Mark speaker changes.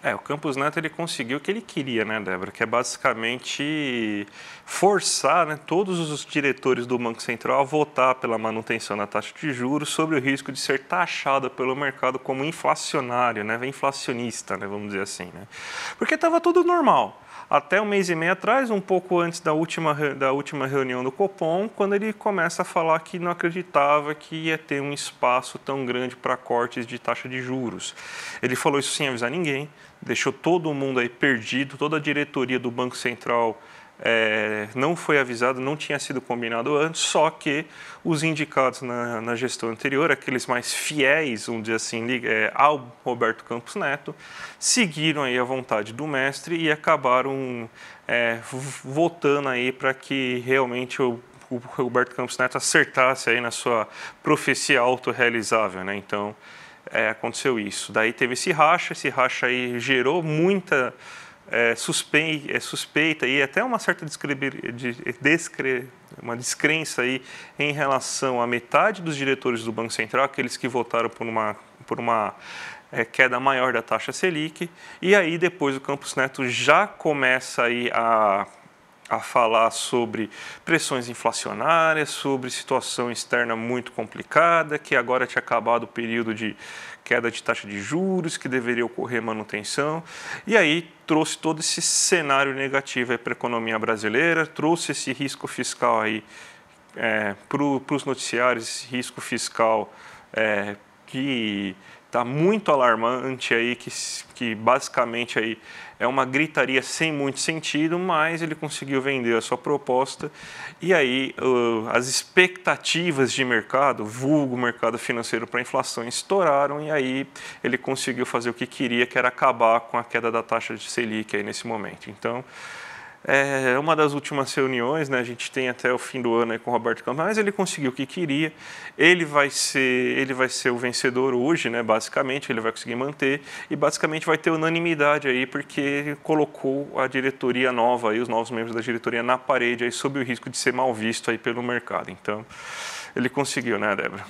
Speaker 1: É, o Campus Neto ele conseguiu o que ele queria, né, Débora? Que é basicamente forçar né, todos os diretores do Banco Central a votar pela manutenção da taxa de juros sobre o risco de ser taxada pelo mercado como inflacionário, né, inflacionista, né, vamos dizer assim. Né? Porque estava tudo normal até um mês e meio atrás, um pouco antes da última, da última reunião do Copom, quando ele começa a falar que não acreditava que ia ter um espaço tão grande para cortes de taxa de juros. Ele falou isso sem avisar ninguém, deixou todo mundo aí perdido, toda a diretoria do Banco Central é, não foi avisado, não tinha sido combinado antes, só que os indicados na, na gestão anterior, aqueles mais fiéis, um dia assim, é, ao Roberto Campos Neto, seguiram aí a vontade do mestre e acabaram é, votando aí para que realmente o o Roberto Campos Neto acertasse aí na sua profecia autorrealizável, né? Então, é, aconteceu isso. Daí teve esse racha, esse racha aí gerou muita é, é, suspeita e até uma certa descre, uma descrença aí em relação à metade dos diretores do Banco Central, aqueles que votaram por uma, por uma é, queda maior da taxa Selic. E aí depois o Campos Neto já começa aí a a falar sobre pressões inflacionárias, sobre situação externa muito complicada, que agora tinha acabado o período de queda de taxa de juros, que deveria ocorrer manutenção. E aí trouxe todo esse cenário negativo para a economia brasileira, trouxe esse risco fiscal aí é, para os noticiários, esse risco fiscal é, que Está muito alarmante aí, que, que basicamente aí é uma gritaria sem muito sentido, mas ele conseguiu vender a sua proposta e aí uh, as expectativas de mercado, vulgo mercado financeiro para inflação, estouraram e aí ele conseguiu fazer o que queria, que era acabar com a queda da taxa de Selic aí nesse momento. Então, é, é uma das últimas reuniões, né? a gente tem até o fim do ano aí com o Roberto Campos, mas ele conseguiu o que queria. Ele vai ser, ele vai ser o vencedor hoje, né? basicamente, ele vai conseguir manter e basicamente vai ter unanimidade aí, porque colocou a diretoria nova e os novos membros da diretoria na parede aí, sob o risco de ser mal visto aí pelo mercado. Então, ele conseguiu, né, Débora?